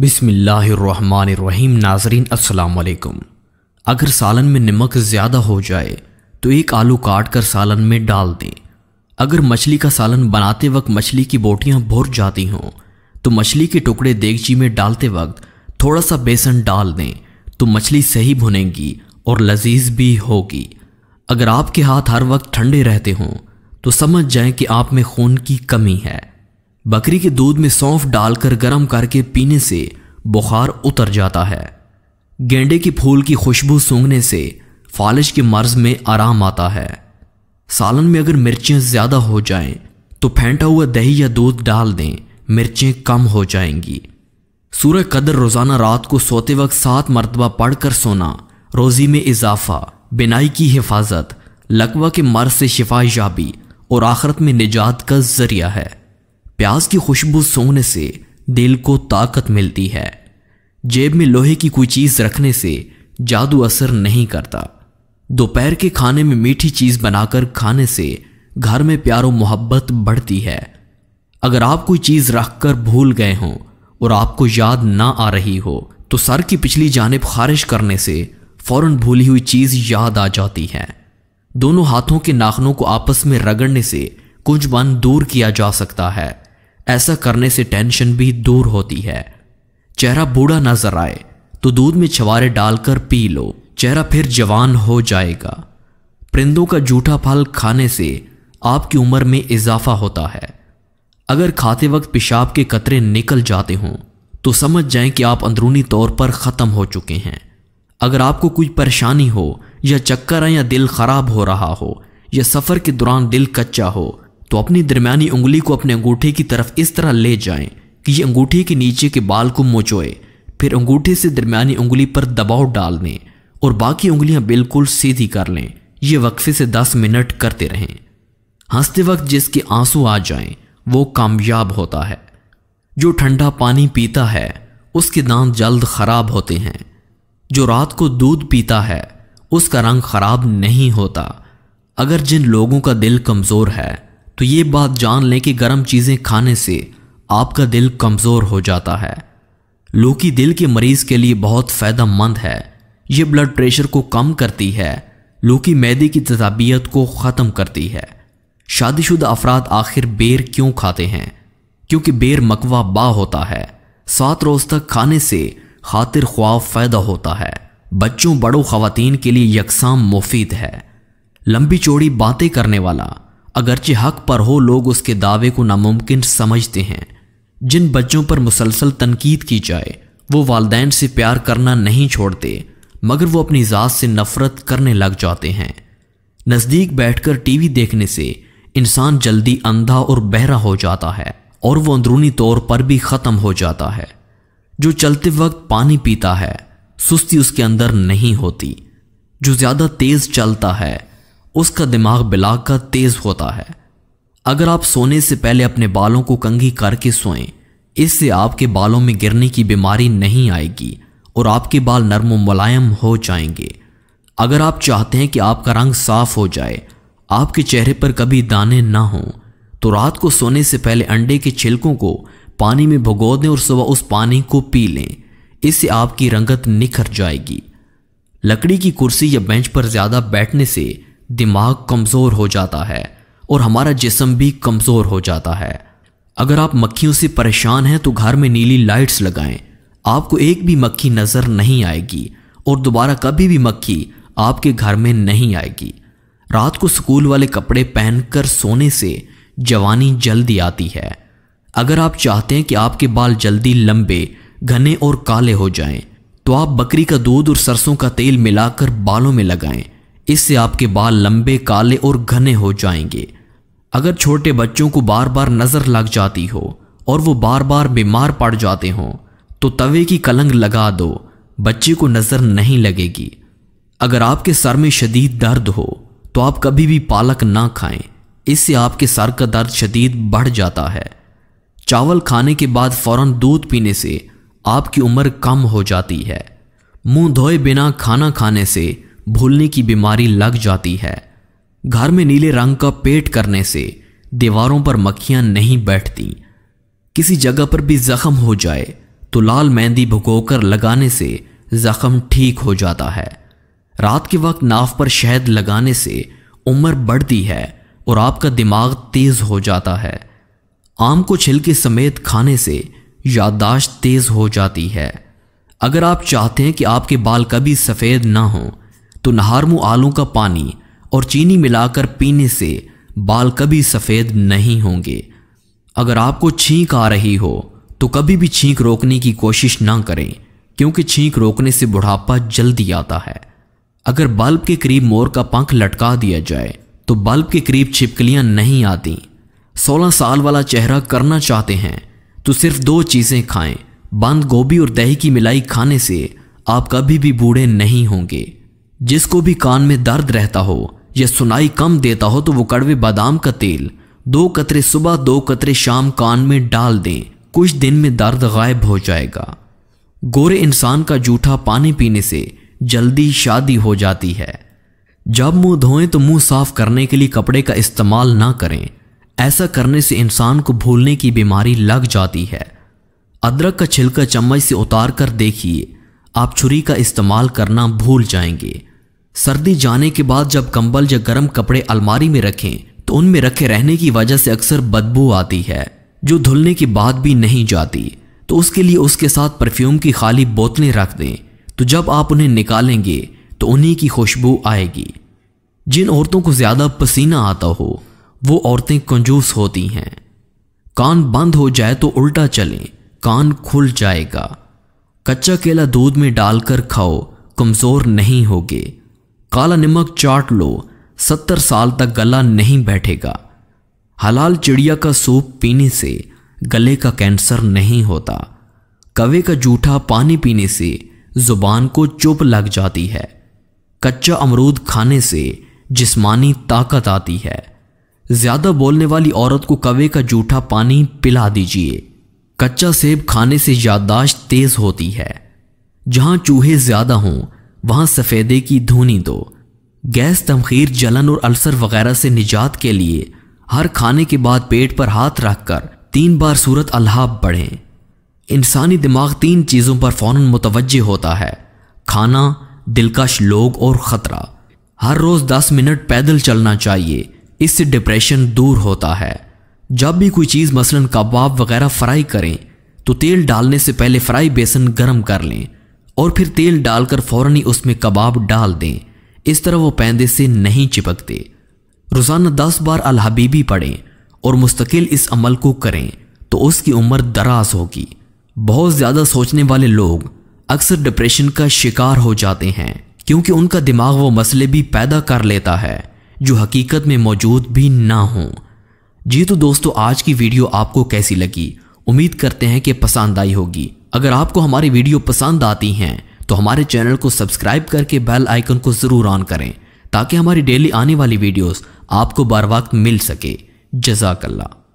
बिसमीम नाजरीन असलकुम अगर सालन में नमक ज़्यादा हो जाए तो एक आलू काट कर सालन में डाल दें अगर मछली का सालन बनाते वक्त मछली की बोटियाँ भुर जाती हों तो मछली के टुकड़े देगची में डालते वक्त थोड़ा सा बेसन डाल दें तो मछली सही भुनेगी और लजीज भी होगी अगर आपके हाथ हर वक्त ठंडे रहते हों तो समझ जाएं कि आप में खून की कमी है बकरी के दूध में सौंफ डालकर गर्म करके पीने से बुखार उतर जाता है गेंडे के फूल की खुशबू सूंघने से फालिश के मर्ज में आराम आता है सालन में अगर मिर्चें ज़्यादा हो जाएं तो फेंटा हुआ दही या दूध डाल दें मिर्चें कम हो जाएंगी सूर्य कदर रोज़ाना रात को सोते वक्त सात मरतबा पढ़कर सोना रोज़ी में इजाफा बिनाई की हिफाजत लकवा के मर्ज से शिफा याबी और आखरत में निजात का जरिया है प्याज की खुशबू सूंघने से दिल को ताकत मिलती है जेब में लोहे की कोई चीज़ रखने से जादू असर नहीं करता दोपहर के खाने में मीठी चीज़ बनाकर खाने से घर में प्यारो मोहब्बत बढ़ती है अगर आप कोई चीज़ रख कर भूल गए हों और आपको याद ना आ रही हो तो सर की पिछली जानब खारिज करने से फौरन भूली हुई चीज़ याद आ जाती है दोनों हाथों के नाखनों को आपस में रगड़ने से कुछ बन दूर किया जा सकता है ऐसा करने से टेंशन भी दूर होती है चेहरा बूढ़ा नजर आए तो दूध में छवारे डालकर पी लो चेहरा फिर जवान हो जाएगा परिंदों का जूठा फल खाने से आपकी उम्र में इजाफा होता है अगर खाते वक्त पेशाब के कतरे निकल जाते हों तो समझ जाएं कि आप अंदरूनी तौर पर ख़त्म हो चुके हैं अगर आपको कोई परेशानी हो या चक्कर या दिल खराब हो रहा हो या सफ़र के दौरान दिल कच्चा हो तो अपनी दरमियानी उंगली को अपने अंगूठे की तरफ इस तरह ले जाएं कि ये अंगूठे के नीचे के बाल को मोचोए फिर अंगूठे से दरमियानी उंगली पर दबाव डाल दें और बाकी उंगलियां बिल्कुल सीधी कर लें ये वक्फे से दस मिनट करते रहें हंसते वक्त जिसके आंसू आ जाएं वो कामयाब होता है जो ठंडा पानी पीता है उसके दांत जल्द खराब होते हैं जो रात को दूध पीता है उसका रंग खराब नहीं होता अगर जिन लोगों का दिल कमज़ोर है तो ये बात जान लें कि गर्म चीज़ें खाने से आपका दिल कमज़ोर हो जाता है लोकी दिल के मरीज के लिए बहुत फ़ायदेमंद है ये ब्लड प्रेशर को कम करती है लोकी मैदे की तजाबियत को ख़त्म करती है शादीशुदा अफराद आखिर बेर क्यों खाते हैं क्योंकि बेर मकवा बा होता है सात रोज़ तक खाने से खातिर ख्वाब फ़ायदा होता है बच्चों बड़ों खातन के लिए यकसाम मुफीद है लंबी चौड़ी बातें करने वाला अगरचे हक पर हो लोग उसके दावे को नामुमकिन समझते हैं जिन बच्चों पर मुसलसल तनकीद की जाए वो वालदेन से प्यार करना नहीं छोड़ते मगर वो अपनी ज़ात से नफ़रत करने लग जाते हैं नज़दीक बैठकर टीवी देखने से इंसान जल्दी अंधा और बहरा हो जाता है और वो अंदरूनी तौर पर भी ख़त्म हो जाता है जो चलते वक्त पानी पीता है सुस्ती उसके अंदर नहीं होती जो ज़्यादा तेज़ चलता है उसका दिमाग बिलाग का तेज होता है अगर आप सोने से पहले अपने बालों को कंघी करके सोएं इससे आपके बालों में गिरने की बीमारी नहीं आएगी और आपके बाल नरम मुलायम हो जाएंगे अगर आप चाहते हैं कि आपका रंग साफ हो जाए आपके चेहरे पर कभी दाने ना हों तो रात को सोने से पहले अंडे के छिलकों को पानी में भगो दें और सुबह उस पानी को पी लें इससे आपकी रंगत निखर जाएगी लकड़ी की कुर्सी या बेंच पर ज़्यादा बैठने से दिमाग कमज़ोर हो जाता है और हमारा जिसम भी कमज़ोर हो जाता है अगर आप मक्खियों से परेशान हैं तो घर में नीली लाइट्स लगाएं आपको एक भी मक्खी नज़र नहीं आएगी और दोबारा कभी भी मक्खी आपके घर में नहीं आएगी रात को स्कूल वाले कपड़े पहनकर सोने से जवानी जल्दी आती है अगर आप चाहते हैं कि आपके बाल जल्दी लंबे घने और काले हो जाएं, तो आप बकरी का दूध और सरसों का तेल मिलाकर बालों में लगाएं इससे आपके बाल लंबे काले और घने हो जाएंगे अगर छोटे बच्चों को बार बार नज़र लग जाती हो और वो बार बार बीमार पड़ जाते हों तो तवे की कलंग लगा दो बच्चे को नज़र नहीं लगेगी अगर आपके सर में शदीद दर्द हो तो आप कभी भी पालक ना खाएं इससे आपके सर का दर्द शदीद बढ़ जाता है चावल खाने के बाद फौरन दूध पीने से आपकी उम्र कम हो जाती है मुंह धोए बिना खाना खाने से भूलने की बीमारी लग जाती है घर में नीले रंग का पेट करने से दीवारों पर मक्खियां नहीं बैठती किसी जगह पर भी जख्म हो जाए तो लाल मेहंदी भुगोकर लगाने से जख्म ठीक हो जाता है रात के वक्त नाव पर शहद लगाने से उम्र बढ़ती है और आपका दिमाग तेज हो जाता है आम को छिलके समेत खाने से याददाश्त तेज हो जाती है अगर आप चाहते हैं कि आपके बाल कभी सफ़ेद ना हों तो नहारमू आलू का पानी और चीनी मिलाकर पीने से बाल कभी सफ़ेद नहीं होंगे अगर आपको छींक आ रही हो तो कभी भी छींक रोकने की कोशिश ना करें क्योंकि छींक रोकने से बुढ़ापा जल्दी आता है अगर बल्ब के करीब मोर का पंख लटका दिया जाए तो बल्ब के करीब छिपकलियां नहीं आती सोलह साल वाला चेहरा करना चाहते हैं तो सिर्फ दो चीज़ें खाएं बंद गोभी और दही की मिलाई खाने से आप कभी भी बूढ़े नहीं होंगे जिसको भी कान में दर्द रहता हो या सुनाई कम देता हो तो वो कड़वे बादाम का तेल दो कतरे सुबह दो कतरे शाम कान में डाल दें कुछ दिन में दर्द गायब हो जाएगा गोरे इंसान का जूठा पानी पीने से जल्दी शादी हो जाती है जब मुंह धोएं तो मुंह साफ करने के लिए कपड़े का इस्तेमाल ना करें ऐसा करने से इंसान को भूलने की बीमारी लग जाती है अदरक का छिलका चम्मच से उतार कर देखिए आप छुरी का इस्तेमाल करना भूल जाएंगे सर्दी जाने के बाद जब कंबल या गर्म कपड़े अलमारी में रखें तो उनमें रखे रहने की वजह से अक्सर बदबू आती है जो धुलने के बाद भी नहीं जाती तो उसके लिए उसके साथ परफ्यूम की खाली बोतलें रख दें तो जब आप उन्हें निकालेंगे तो उन्हीं की खुशबू आएगी जिन औरतों को ज़्यादा पसीना आता हो वो औरतें कंजूस होती हैं कान बंद हो जाए तो उल्टा चलें कान खुल जाएगा कच्चा केला दूध में डालकर खाओ कमज़ोर नहीं होगे काला नमक चाट लो सत्तर साल तक गला नहीं बैठेगा हलाल चिड़िया का सूप पीने से गले का कैंसर नहीं होता कवे का जूठा पानी पीने से जुबान को चुप लग जाती है कच्चा अमरूद खाने से जिस्मानी ताकत आती है ज़्यादा बोलने वाली औरत को कवे का जूठा पानी पिला दीजिए कच्चा सेब खाने से याददाश्त तेज होती है जहां चूहे ज्यादा हों वहां सफेदे की धुनी दो गैस तमखीर जलन और अल्सर वगैरह से निजात के लिए हर खाने के बाद पेट पर हाथ रखकर तीन बार सूरत अल्हाब बढ़ें इंसानी दिमाग तीन चीज़ों पर फ़ौर मुतवजह होता है खाना दिलकश लोग और ख़तरा हर रोज़ दस मिनट पैदल चलना चाहिए इससे डिप्रेशन दूर होता है जब भी कोई चीज़ मसलन कबाब वगैरह फ्राई करें तो तेल डालने से पहले फ्राई बेसन गर्म कर लें और फिर तेल डालकर फ़ौर ही उसमें कबाब डाल दें इस तरह वो पैंदे से नहीं चिपकते रोज़ाना दस बार अलहबीबी पढ़ें और मुस्तकिल इस अमल को करें तो उसकी उम्र दराज होगी बहुत ज़्यादा सोचने वाले लोग अक्सर डिप्रेशन का शिकार हो जाते हैं क्योंकि उनका दिमाग वो मसले भी पैदा कर लेता है जो हकीकत में मौजूद भी ना हों जी तो दोस्तों आज की वीडियो आपको कैसी लगी उम्मीद करते हैं कि पसंद आई होगी अगर आपको हमारी वीडियो पसंद आती हैं तो हमारे चैनल को सब्सक्राइब करके बेल आइकन को ज़रूर ऑन करें ताकि हमारी डेली आने वाली वीडियोस आपको बार वक्त मिल सके जजाकल्ला